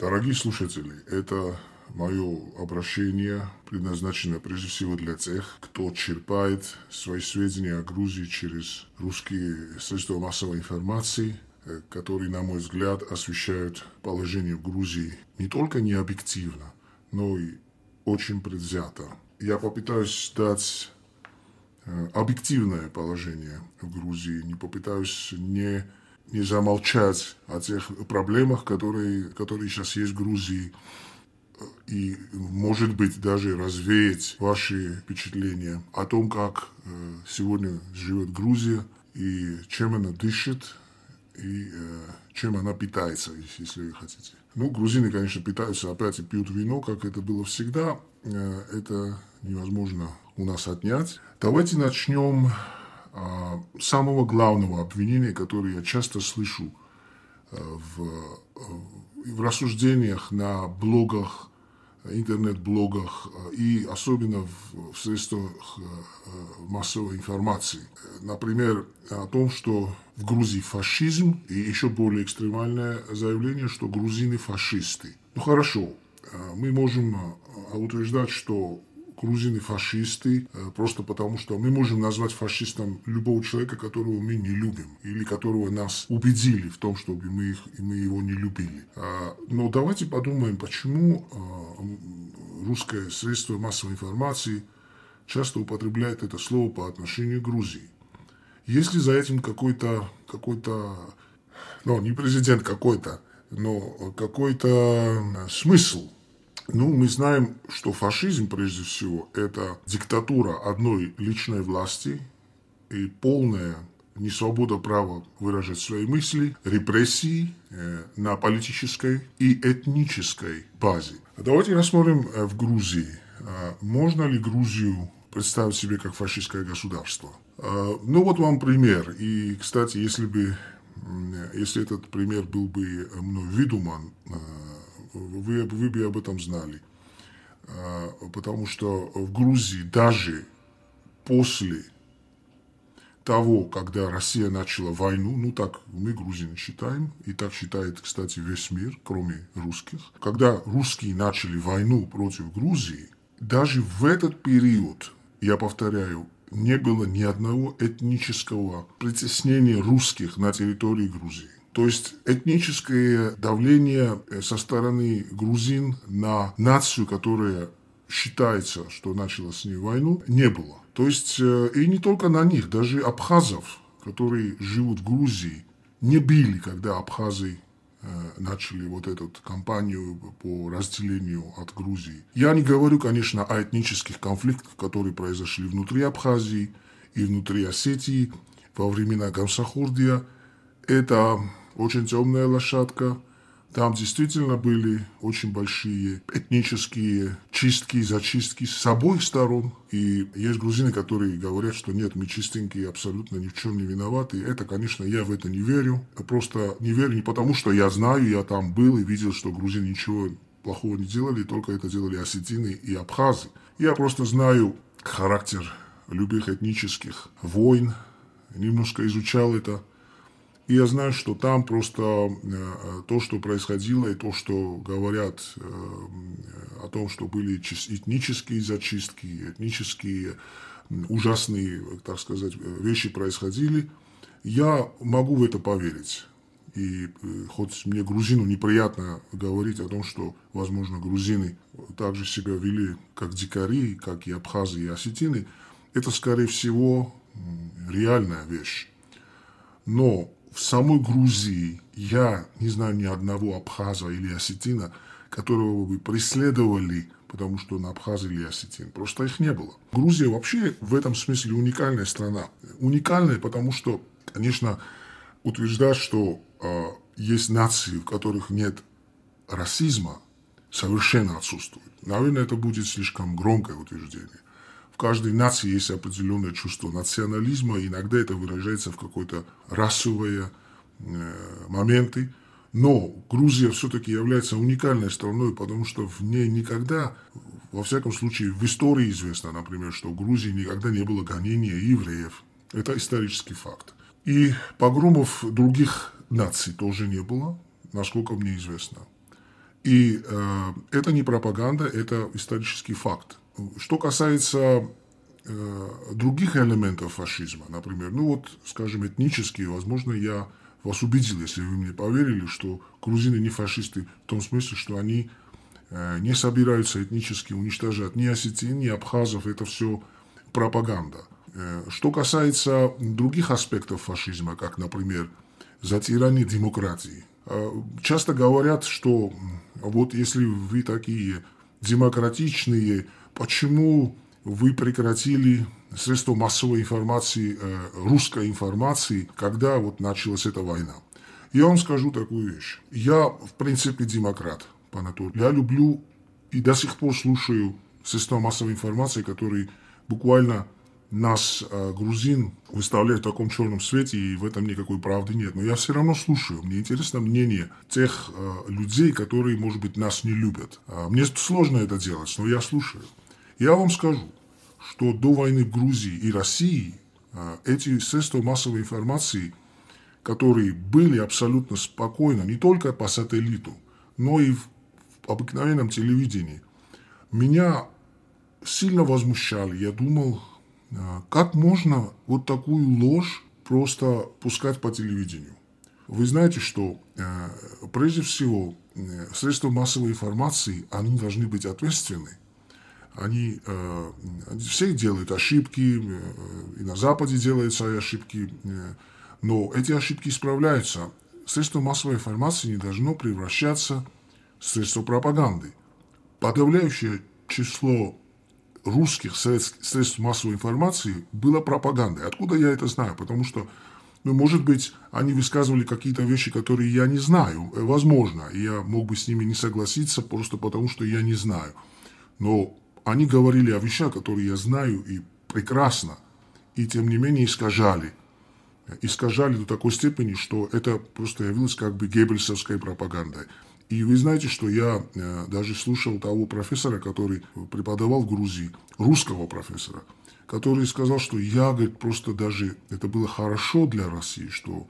Дорогие слушатели, это мое обращение предназначено прежде всего для тех, кто черпает свои сведения о Грузии через русские средства массовой информации, э, которые, на мой взгляд, освещают положение в Грузии не только не объективно, но и очень предвзято. Я попытаюсь дать э, объективное положение в Грузии, не попытаюсь не нельзя молчать о тех проблемах, которые, которые сейчас есть в Грузии. И, может быть, даже развеять ваши впечатления о том, как э, сегодня живет Грузия и чем она дышит, и э, чем она питается, если вы хотите. Ну, грузины, конечно, питаются опять и пьют вино, как это было всегда. Э, это невозможно у нас отнять. Давайте начнем а, самого главного обвинения, которое я часто слышу э, в, э, в рассуждениях на блогах, интернет-блогах э, и особенно в, в средствах массовой информации. Например, о том, что в Грузии фашизм и еще более экстремальное заявление, что грузины фашисты. Ну хорошо, мы можем утверждать, что грузины фашисты, э, просто потому что мы можем назвать фашистом любого человека, которого мы не любим, или которого нас убедили в том, чтобы мы, их, мы его не любили. А, но давайте подумаем, почему а, русское средство массовой информации часто употребляет это слово по отношению к Грузии. Если за этим какой-то, какой-то, ну, не президент какой-то, но какой-то э, смысл – ну, мы знаем, что фашизм, прежде всего, это диктатура одной личной власти и полная несвобода права выражать свои мысли, репрессии э, на политической и этнической базе. А давайте рассмотрим э, в Грузии. А, можно ли Грузию представить себе как фашистское государство? А, ну вот вам пример. И, кстати, если бы э, если этот пример был бы мной выдуман вы, вы бы об этом знали. А, потому что в Грузии даже после того, когда Россия начала войну, ну так мы грузины считаем, и так считает, кстати, весь мир, кроме русских, когда русские начали войну против Грузии, даже в этот период, я повторяю, не было ни одного этнического притеснения русских на территории Грузии. То есть этническое давление э, со стороны грузин на нацию, которая считается, что начала с ней войну, не было. То есть э, и не только на них, даже абхазов, которые живут в Грузии, не били, когда абхазы э, начали вот эту кампанию по разделению от Грузии. Я не говорю, конечно, о этнических конфликтах, которые произошли внутри Абхазии и внутри Осетии во времена Гамсахурдия. Это очень темная лошадка. Там действительно были очень большие этнические чистки и зачистки с обоих сторон. И есть грузины, которые говорят, что нет, мы чистенькие, абсолютно ни в чем не виноваты. Это, конечно, я в это не верю. Просто не верю не потому, что я знаю, я там был и видел, что грузины ничего плохого не делали, только это делали осетины и абхазы. Я просто знаю характер любых этнических войн, немножко изучал это – и я знаю, что там просто э, то, что происходило, и то, что говорят э, о том, что были этнические зачистки, этнические ужасные, так сказать, вещи происходили, я могу в это поверить. И э, хоть мне грузину неприятно говорить о том, что, возможно, грузины также себя вели, как дикари, как и абхазы и осетины, это, скорее всего, реальная вещь. Но в самой Грузии я не знаю ни одного абхаза или осетина, которого бы преследовали, потому что он абхаз или осетин. Просто их не было. Грузия вообще в этом смысле уникальная страна. Уникальная, потому что, конечно, утверждать, что э, есть нации, в которых нет расизма, совершенно отсутствует. Наверное, это будет слишком громкое утверждение каждой нации есть определенное чувство национализма, иногда это выражается в какой-то расовые э, моменты. Но Грузия все-таки является уникальной страной, потому что в ней никогда, во всяком случае, в истории известно, например, что в Грузии никогда не было гонения евреев. Это исторический факт. И погромов других наций тоже не было, насколько мне известно. И э, это не пропаганда, это исторический факт. Что касается э, других элементов фашизма, например, ну вот, скажем, этнические, возможно, я вас убедил, если вы мне поверили, что грузины не фашисты в том смысле, что они э, не собираются этнически уничтожать ни осетин, ни абхазов, это все пропаганда. Э, что касается других аспектов фашизма, как, например, затирание демократии. Часто говорят, что вот если вы такие демократичные, почему вы прекратили средства массовой информации, э, русской информации, когда вот началась эта война. Я вам скажу такую вещь. Я, в принципе, демократ по натуре. Я люблю и до сих пор слушаю средства массовой информации, которые буквально нас, э, грузин, выставляют в таком черном свете, и в этом никакой правды нет. Но я все равно слушаю. Мне интересно мнение тех э, людей, которые, может быть, нас не любят. А, мне сложно это делать, но я слушаю. Я вам скажу, что до войны в Грузии и России э, эти средства массовой информации, которые были абсолютно спокойно, не только по сателлиту, но и в обыкновенном телевидении, меня сильно возмущали. Я думал, а, как можно вот такую ложь просто пускать по телевидению? Вы знаете, что э, прежде всего э, средства массовой информации, они должны быть ответственны. Они, э, они все делают ошибки, и на Западе делаются ошибки, но эти ошибки исправляются. Средство массовой информации не должно превращаться в средство пропаганды. Подавляющее число русских средств, массовой информации было пропагандой. Откуда я это знаю? Потому что, ну, может быть, они высказывали какие-то вещи, которые я не знаю. Э, возможно, я мог бы с ними не согласиться просто потому, что я не знаю. Но они говорили о вещах, которые я знаю и прекрасно, и тем не менее искажали. Э, искажали до такой степени, что это просто явилось как бы геббельсовской пропагандой. И вы знаете, что я э, даже слушал того профессора, который преподавал в Грузии, русского профессора, который сказал, что я, говорит, просто даже это было хорошо для России, что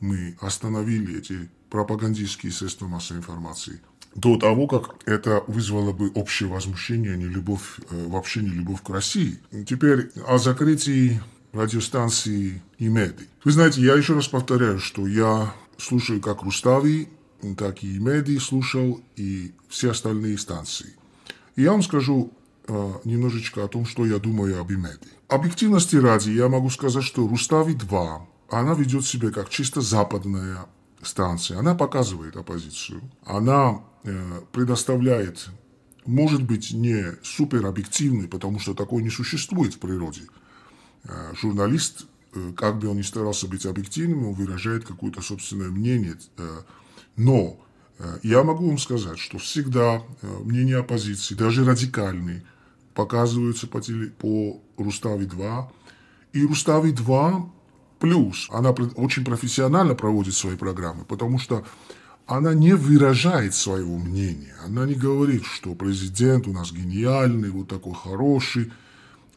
мы остановили эти пропагандистские средства массовой информации до того, как это вызвало бы общее возмущение, не любовь, э, вообще не любовь к России. Теперь о закрытии радиостанции Имеды. Вы знаете, я еще раз повторяю, что я слушаю как Рустави, так и меди слушал, и все остальные станции. И я вам скажу э, немножечко о том, что я думаю об Имеди. Объективности ради я могу сказать, что Рустави-2, она ведет себя как чисто западная станция. Она показывает оппозицию. Она э, предоставляет, может быть, не суперобъективный, потому что такой не существует в природе. Э, журналист, э, как бы он ни старался быть объективным, он выражает какое-то собственное мнение, э, но э, я могу вам сказать, что всегда э, мнение оппозиции, даже радикальные, показываются по, теле, по Рустави-2. И Рустави-2 плюс, она очень профессионально проводит свои программы, потому что она не выражает своего мнения. Она не говорит, что президент у нас гениальный, вот такой хороший,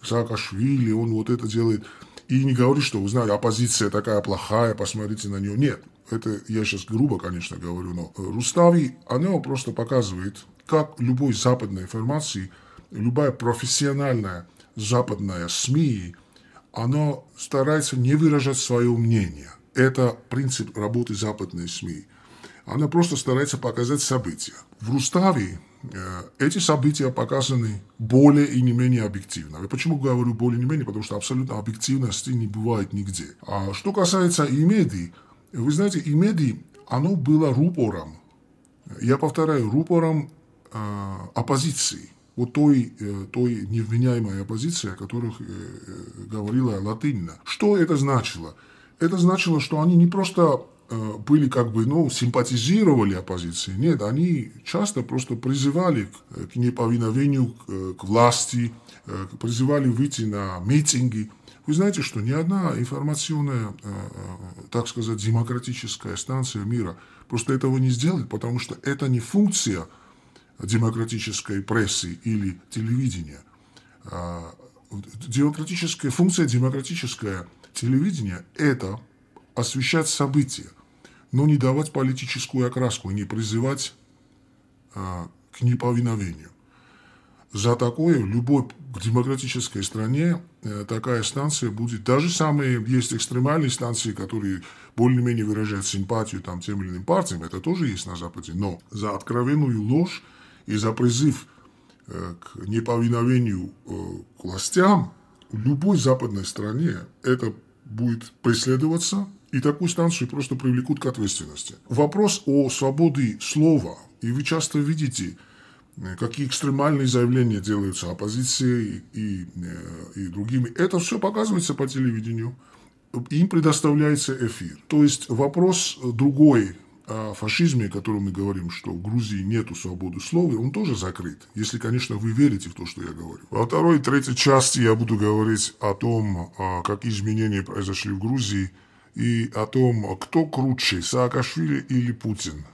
Саакашвили, он вот это делает. И не говорит, что, вы знаете, оппозиция такая плохая, посмотрите на нее. Нет это я сейчас грубо, конечно, говорю, но э, Рустави, оно просто показывает, как любой западной информации, любая профессиональная западная СМИ, она старается не выражать свое мнение. Это принцип работы западной СМИ. Она просто старается показать события. В Руставе э, эти события показаны более и не менее объективно. Я почему говорю более и не менее? Потому что абсолютно объективности не бывает нигде. А что касается и медий, вы знаете, Имеди, оно было рупором, я повторяю, рупором э, оппозиции, вот той, э, той невменяемой оппозиции, о которых э, э говорила Латынина. Что это значило? Это значило, что они не просто Э, были как бы, ну, симпатизировали оппозиции. Нет, они часто просто призывали к, э, неповиновению, к, э, власти, призывали выйти на митинги. Вы знаете, что ни одна информационная, так сказать, демократическая станция мира просто этого не сделает, потому что это не функция демократической прессы или телевидения. А, демократическая, функция демократическое телевидения – это освещать события – но не давать политическую окраску и не призывать а, к неповиновению. За такое в любой демократической стране э, такая станция будет, даже самые есть экстремальные станции, которые более-менее выражают симпатию там, тем или иным партиям, это тоже есть на Западе, но за откровенную ложь и за призыв э, к неповиновению э, к властям в любой западной стране это будет преследоваться и такую станцию просто привлекут к ответственности. Вопрос о свободе слова, и вы часто видите, э, какие экстремальные заявления делаются оппозицией и, и, э, другими. Это все показывается по телевидению, им предоставляется эфир. То есть вопрос другой о фашизме, о котором мы говорим, что в Грузии нет свободы слова, он тоже закрыт, если, конечно, вы верите в то, что я говорю. Во второй и третьей части я буду говорить о том, какие изменения произошли в Грузии – и о том, кто круче, Саакашвили или Путин.